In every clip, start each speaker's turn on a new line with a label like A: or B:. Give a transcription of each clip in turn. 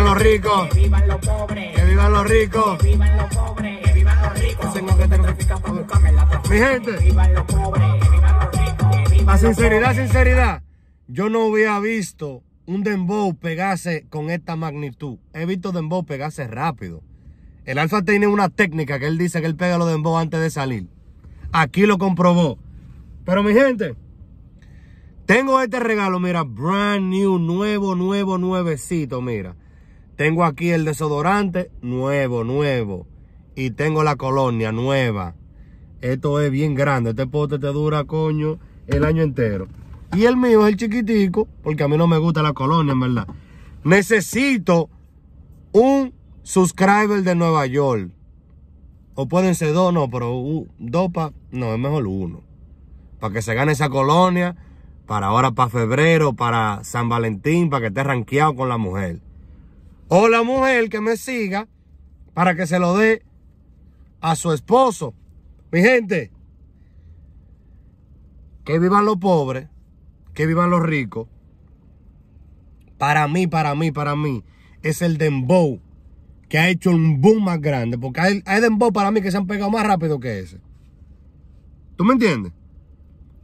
A: los ricos. Que
B: vivan los pobres. Que vivan los ricos. Que vivan los pobres. Que vivan los ricos. Mi gente. Que vivan los pobres. Que vivan los ricos. sinceridad, sinceridad. Yo no había visto un dembow pegase con esta magnitud. He visto dembow pegase rápido. El Alfa tiene una técnica que él dice que él pega los dembow antes de salir. Aquí lo comprobó. Pero mi gente, tengo este regalo, mira, brand new, nuevo, nuevo, nuevecito, mira. Tengo aquí el desodorante nuevo, nuevo. Y tengo la colonia nueva. Esto es bien grande. Este pote te dura, coño, el año entero. Y el mío es el chiquitico, porque a mí no me gusta la colonia, en verdad. Necesito un subscriber de Nueva York. O pueden ser dos, no, pero dos para... No, es mejor uno. Para que se gane esa colonia, para ahora, para febrero, para San Valentín, para que esté ranqueado con la mujer o la mujer que me siga para que se lo dé a su esposo. Mi gente, que vivan los pobres, que vivan los ricos. Para mí, para mí, para mí, es el dembow que ha hecho un boom más grande. Porque hay, dembow para mí que se han pegado más rápido que ese. ¿Tú me entiendes?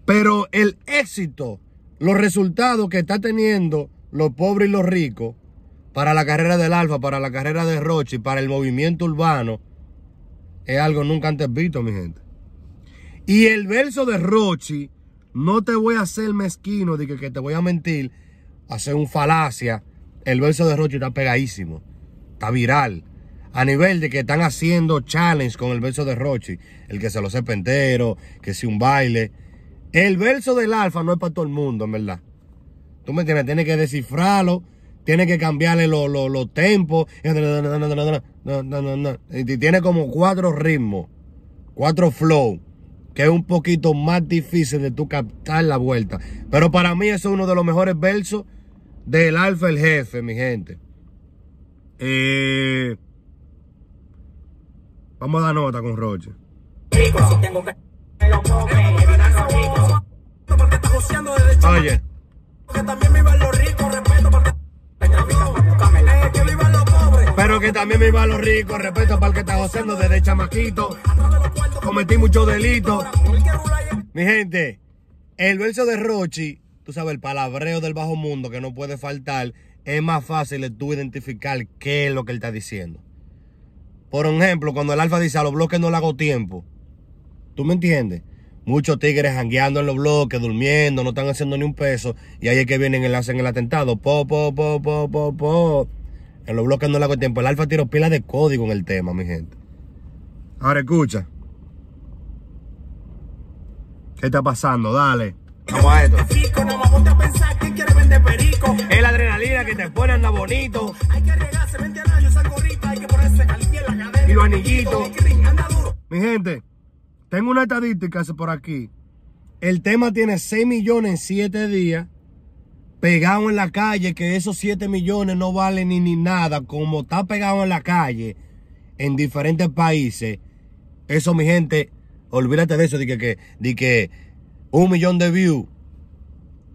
B: Pero el éxito, los resultados que está teniendo los pobres y los ricos, para la carrera del Alfa, para la carrera de Rochi, para el movimiento urbano, es algo nunca antes visto, mi gente. Y el verso de Rochi, no te voy a hacer mezquino, de que, te voy a mentir, hacer un falacia. El verso de Rochi está pegadísimo, está viral. A nivel de que están haciendo challenge con el verso de Rochi, el que se lo sepa entero, que si un baile. El verso del Alfa no es para todo el mundo, en verdad. Tú me entiendes, tienes que descifrarlo tiene que cambiarle los tempos. Y tiene como cuatro ritmos, cuatro flow, que es un poquito más difícil de tu captar la vuelta. Pero para mí es uno de los mejores versos del Alfa el Jefe, mi gente. Eh, vamos a dar nota con Roche. Oye. Pero que también me iba a los ricos, respeto para el que está gozando desde chamaquito. Cometí muchos delitos. Mi gente, el verso de Rochi, tú sabes, el palabreo del bajo mundo que no puede faltar, es más fácil tú identificar qué es lo que él está diciendo. Por ejemplo, cuando el alfa dice a los bloques no le hago tiempo. ¿Tú me entiendes? Muchos tigres jangueando en los bloques, durmiendo, no están haciendo ni un peso. Y ahí es que vienen y hacen el atentado. Po, po, po, po, po, po. En los bloques no la tiempo. Pues el alfa tiro pilas de código en el tema, mi gente. Ahora escucha. ¿Qué está pasando? Dale. Vamos a esto. no Es la adrenalina que te pone anda bonito. Hay que vente a rayos, saco hay que ponerse en la Y los anillitos. Mi gente, tengo una estadística por aquí. El tema tiene 6 millones en 7 días pegado en la calle, que esos 7 millones no valen ni, nada, como está pegado en la calle en diferentes países, eso mi gente, olvídate de eso, de que, que un millón de views.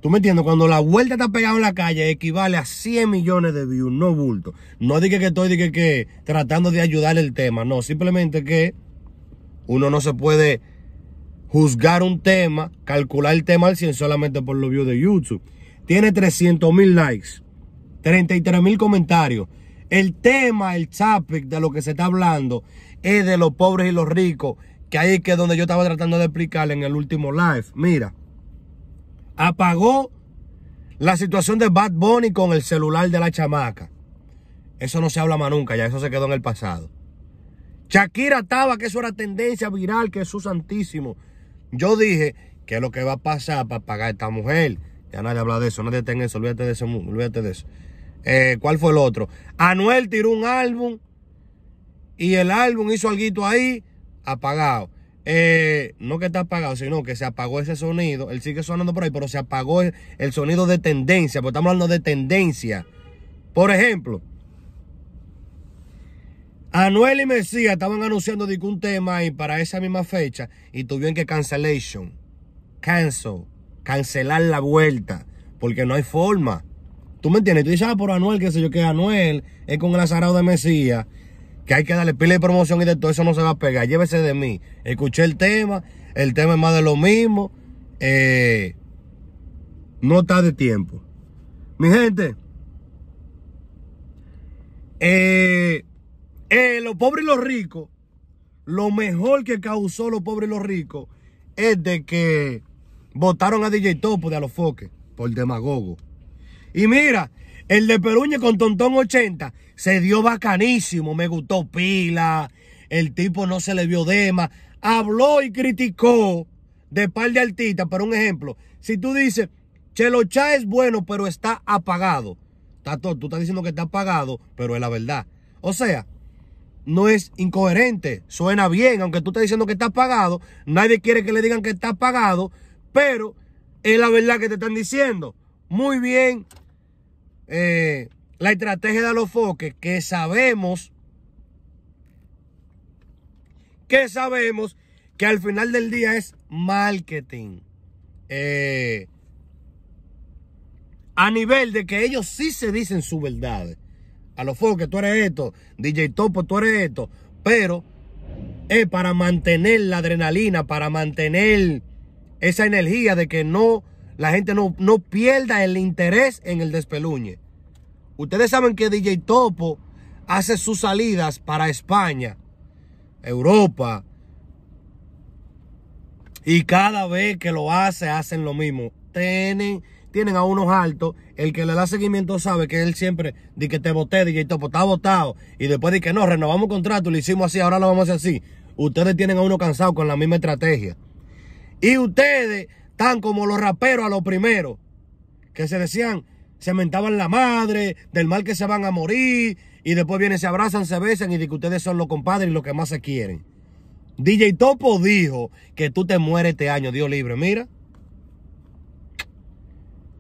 B: ¿Tú me entiendes? Cuando la vuelta está pegada en la calle, equivale a 100 millones de views, no bulto. No dije que estoy dije que, tratando de ayudar el tema, no, simplemente que uno no se puede juzgar un tema, calcular el tema al 100 solamente por los views de YouTube. Tiene 300 mil likes, 33 mil comentarios. El tema, el topic de lo que se está hablando es de los pobres y los ricos, que ahí que donde yo estaba tratando de explicarle en el último live. Mira, apagó la situación de Bad Bunny con el celular de la chamaca. Eso no se habla más nunca, ya eso se quedó en el pasado. Shakira estaba, que eso era tendencia viral, que su santísimo. Yo dije, Que es lo que va a pasar para pagar a esta mujer? Ya nadie habla de eso, nadie está en eso, olvídate de eso, olvídate de eso. Eh, ¿Cuál fue el otro? Anuel tiró un álbum y el álbum hizo algo ahí apagado. Eh, no que está apagado, sino que se apagó ese sonido. Él sigue sonando por ahí, pero se apagó el, sonido de tendencia, porque estamos hablando de tendencia. Por ejemplo, Anuel y Mesías estaban anunciando un tema ahí para esa misma fecha y tuvieron que cancellation. Cancel cancelar la vuelta, porque no hay forma. ¿Tú me entiendes? Tú dices, ah, por Anuel, qué sé yo, que Anuel es con el azarado de Mesías, que hay que darle pila de promoción y de todo eso no se va a pegar. Llévese de mí. Escuché el tema, el tema es más de lo mismo. Eh, no está de tiempo. Mi gente, eh, eh, los pobres y los ricos, lo mejor que causó los pobres y los ricos es de que Votaron a DJ Topo de Alofoque por demagogo. Y mira, el de Peruña con Tontón 80 se dio bacanísimo. Me gustó pila. El tipo no se le vio dema. Habló y criticó de par de artistas. Pero un ejemplo, si tú dices, Chelocha es bueno, pero está apagado. tú estás diciendo que está apagado, pero es la verdad. O sea, no es incoherente. Suena bien, aunque tú estés diciendo que está apagado. Nadie quiere que le digan que está apagado. Pero es la verdad que te están diciendo. Muy bien, eh, la estrategia de Alofoque... que sabemos, que sabemos que al final del día es marketing. Eh, a nivel de que ellos sí se dicen su verdad. A los tú eres esto, DJ Topo, tú eres esto, pero es para mantener la adrenalina, para mantener esa energía de que no, la gente no, no pierda el interés en el despeluñe. Ustedes saben que DJ Topo hace sus salidas para España, Europa. Y cada vez que lo hace, hacen lo mismo. Tienen, tienen a unos altos. El que le da seguimiento sabe que él siempre dice que te voté, DJ Topo, está votado. Y después dice que no, renovamos contrato, lo hicimos así, ahora lo vamos a hacer así. Ustedes tienen a uno cansado con la misma estrategia. Y ustedes están como los raperos a lo primero, que se decían, se mentaban la madre, del mal que se van a morir, y después vienen, se abrazan, se besan y dicen que ustedes son los compadres y los que más se quieren. DJ Topo dijo que tú te mueres este año, Dios libre. Mira,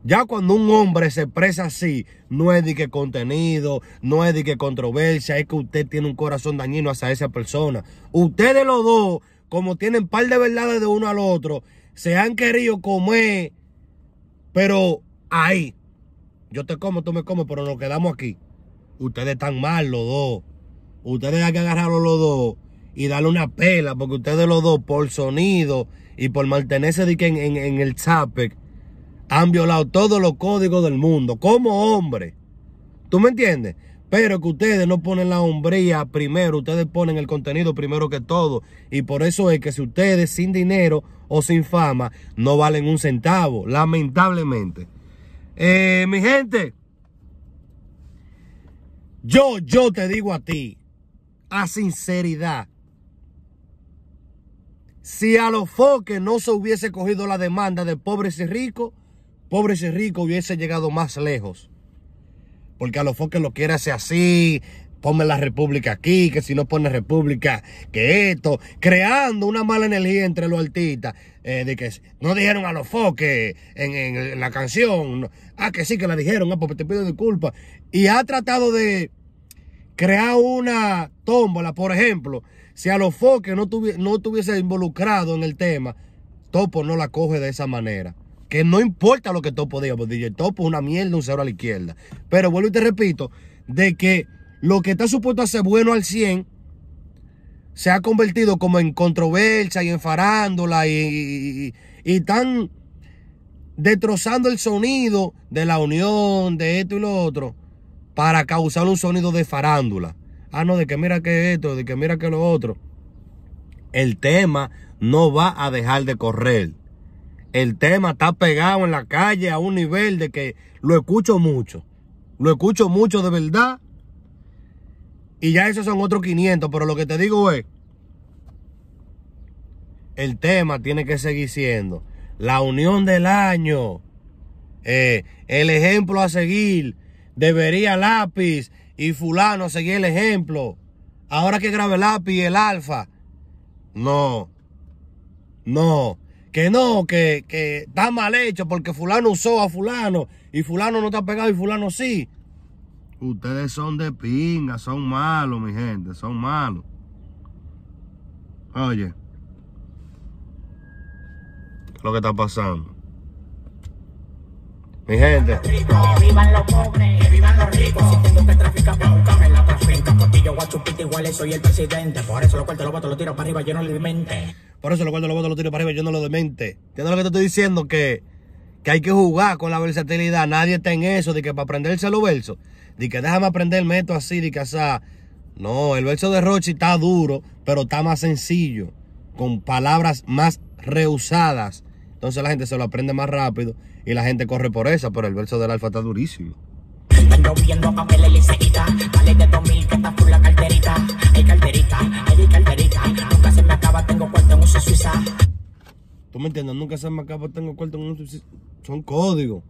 B: ya cuando un hombre se expresa así, no es de que contenido, no es de que controversia, es que usted tiene un corazón dañino hacia esa persona. Ustedes los dos como tienen par de verdades de uno al otro, se han querido comer, pero ahí, yo te como, tú me comes, pero nos quedamos aquí. Ustedes están mal los dos. Ustedes hay que agarrarlos los dos y darle una pela, porque ustedes los dos, por sonido y por mantenerse en, el zapec han violado todos los códigos del mundo, como hombre. ¿Tú me entiendes? Pero que ustedes no ponen la hombría primero, ustedes ponen el contenido primero que todo. Y por eso es que si ustedes sin dinero o sin fama no valen un centavo, lamentablemente. Eh, mi gente, yo, yo te digo a ti, a sinceridad, si a los foques no se hubiese cogido la demanda de pobres y ricos, pobres y ricos hubiese llegado más lejos. Porque a los foques lo quiere hacer así, pone la república aquí, que si no pone república, que esto, creando una mala energía entre los artistas, eh, de que no dijeron a los foques en, la canción, ah, que sí, que la dijeron, ah, porque te pido disculpas, y ha tratado de crear una tómbola, por ejemplo, si a los foques no, no estuviese involucrado en el tema, Topo no la coge de esa manera que no importa lo que Topo diga, porque DJ Topo es una mierda, un cero a la izquierda. Pero vuelvo y te repito, de que lo que está supuesto a ser bueno al 100 se ha convertido como en controversia y en farándula y, están destrozando el sonido de la unión, de esto y lo otro, para causar un sonido de farándula. Ah, no, de que mira que esto, de que mira que lo otro. El tema no va a dejar de correr el tema está pegado en la calle a un nivel de que lo escucho mucho. Lo escucho mucho de verdad. Y ya esos son otros 500, pero lo que te digo es, el tema tiene que seguir siendo la unión del año. Eh, el ejemplo a seguir. Debería lápiz y fulano seguir el ejemplo. Ahora que grabe lápiz el alfa. No. No que no, que, que está mal hecho porque fulano usó a fulano y fulano no está pegado y fulano sí. Ustedes son de pinga, son malos, mi gente, son malos. Oye, ¿qué es lo que está pasando? Mi gente. Que vivan los pobres, que vivan los ricos. Si tengo que traficar, pues buscame la trafica. guachupito guachupita, igual soy el presidente. Por eso lo cuento, lo bato, lo tiro para arriba, lleno de mente. Por eso lo guardo, lo dar lo tiro para arriba, yo no lo demente. ¿Entiendes lo que te estoy diciendo? Que, que hay que jugar con la versatilidad. Nadie está en eso de que para aprenderse los versos, de que déjame el método así, de que sea... No, el verso de Rochi está duro, pero está más sencillo, con palabras más rehusadas. Entonces la gente se lo aprende más rápido y la gente corre por esa, pero el verso del alfa está durísimo. viendo de que la carterita, hay hay tengo cuarto en un suiza. ¿Tú me entiendes? Nunca se me acaba, tengo cuarto en un suiza. Son código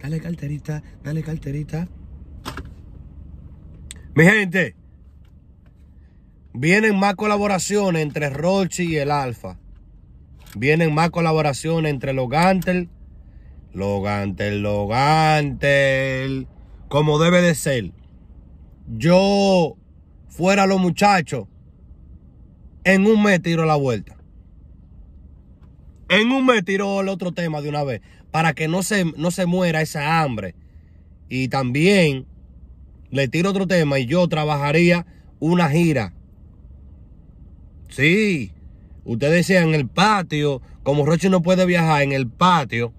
B: Dale carterita, dale carterita. Mi gente, vienen más colaboraciones entre Rochi y el Alfa. Vienen más colaboraciones entre los Gantel. Los Gantel, los Como debe de ser. Yo fuera los muchachos. En un mes tiro la vuelta. En un mes tiro el otro tema de una vez. Para que no se, no se muera esa hambre. Y también le tiro otro tema y yo trabajaría una gira. Sí. Ustedes decían en el patio, como Roche no puede viajar en el patio,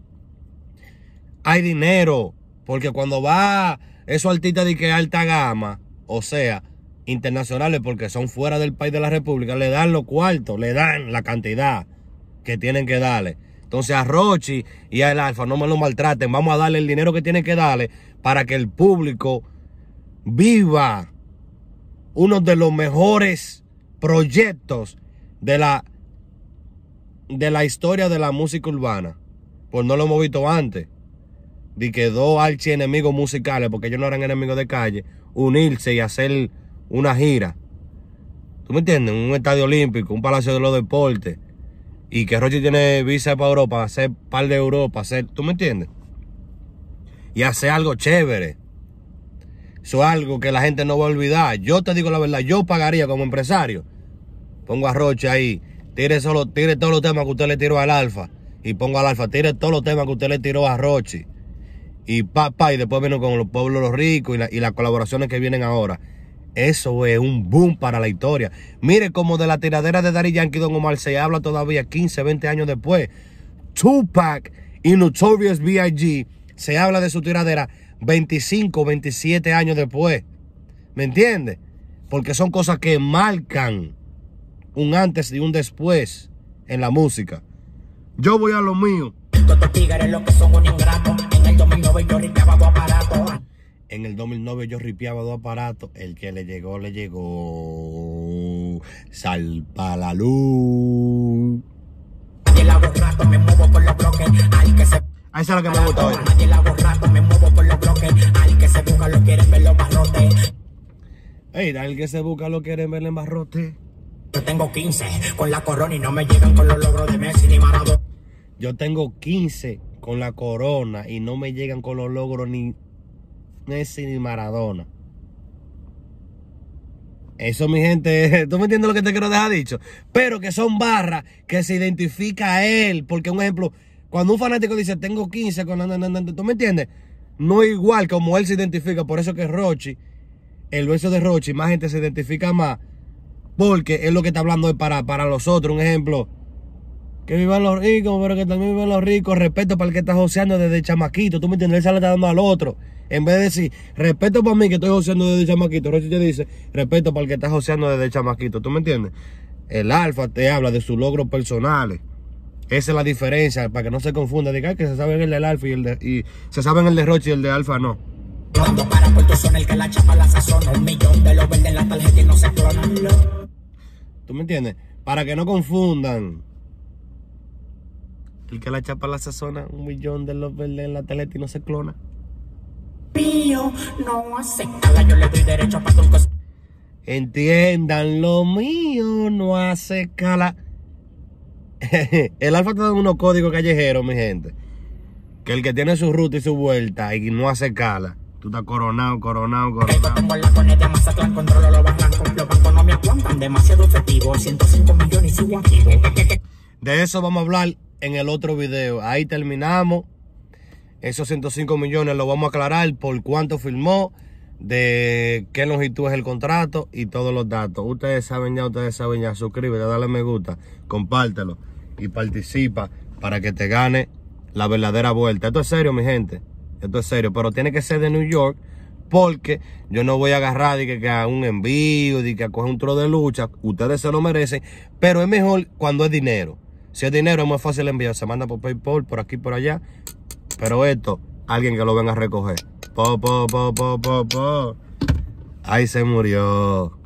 B: hay dinero. Porque cuando va Eso artistas de que alta gama, o sea, internacionales porque son fuera del país de la República, le dan los cuartos, le dan la cantidad que tienen que darle. Entonces a Rochi y al Alfa no me lo maltraten, vamos a darle el dinero que tienen que darle para que el público viva uno de los mejores proyectos de la, de la historia de la música urbana. Pues no lo hemos visto antes. De que dos archienemigos musicales, porque ellos no eran enemigos de calle, unirse y hacer una gira. ¿Tú me entiendes? Un estadio olímpico, un palacio de los deportes. Y que Roche tiene visa para Europa, hacer par de Europa, hacer, ¿tú me entiendes? Y hacer algo chévere. Eso es algo que la gente no va a olvidar. Yo te digo la verdad, yo pagaría como empresario. Pongo a Roche ahí, tire, solo, todos los temas que usted le tiró al Alfa. Y pongo al Alfa, tire todos los temas que usted le tiró a Roche. Y papá, y después vino con los pueblos los ricos y las colaboraciones que vienen ahora. Eso es un boom para la historia. Mire como de la tiradera de Daddy Yankee Don Omar se habla todavía 15, 20 años después. Tupac y Notorious B.I.G. se habla de su tiradera 25, 27 años después. ¿Me entiende? Porque son cosas que marcan un antes y un después en la música. Yo voy a lo mío. Estos tigres lo que son un ingrato. En el 2009 yo aparato. En el 2009 yo ripiaba dos aparatos. El que le llegó, le llegó. Salpa la luz. Ahí es lo que me gusta hoy. Ey, el que se busca lo quieren ver en barrote. Yo tengo 15 con la corona y no me llegan con los logros de Messi ni Maradona. Yo tengo 15 con la corona y no me llegan con los logros ni Messi ni Maradona. Eso, mi gente, tú me entiendes lo que te quiero dejar dicho. Pero que son barras que se identifica a él. Porque, un ejemplo, cuando un fanático dice tengo 15, con tú me entiendes, no igual como él se identifica. Por eso que Rochi, el beso de Rochi, más gente se identifica más. Porque es lo que está hablando para, para los otros. Un ejemplo, que vivan los ricos, pero que también vivan los ricos. Respeto para el que está joseando desde chamaquito. Tú me entiendes, él se le está dando al otro. En vez de decir, respeto para mí que estoy joseando desde el chamaquito, Rochi te dice, respeto para el que está joseando desde el chamaquito. ¿Tú me entiendes? El alfa te habla de sus logros personales. Esa es la diferencia, para que no se confunda. Diga que se saben el del alfa y el de. Y se saben el de Rochi y el de alfa no. para son el que la chapa la sazona. Un millón de los venden la y no se ¿Tú me entiendes? Para que no confundan. El que la chapa la sazona, un millón de los verdes en la tele y no se clona. Pío no hace cala, yo le doy derecho para con cosa Entiendan, lo mío no hace cala. el Alfa te da unos códigos callejeros, mi gente. Que el que tiene su ruta y su vuelta y no hace cala. Tú estás coronado, coronado, coronado. Tengo la coneta, Mazatlán, controlo los bancos. Los bancos no me aguantan, demasiado efectivo. 105 millones y sigo activo. De eso vamos a hablar en el otro video. Ahí terminamos. Esos 105 millones lo vamos a aclarar por cuánto firmó, de qué longitud es el contrato y todos los datos. Ustedes saben ya, ustedes saben ya. Suscríbete, dale me gusta, compártelo y participa para que te gane la verdadera vuelta. Esto es serio, mi gente. Esto es serio, pero tiene que ser de New York porque yo no voy a agarrar de que, haga un envío, de que coge un tro de lucha. Ustedes se lo merecen, pero es mejor cuando es dinero. Si es dinero es más fácil enviar. Se manda por PayPal, por aquí, por allá. Pero esto, alguien que lo venga a recoger. Po, po, po, po, po, po. Ahí se murió.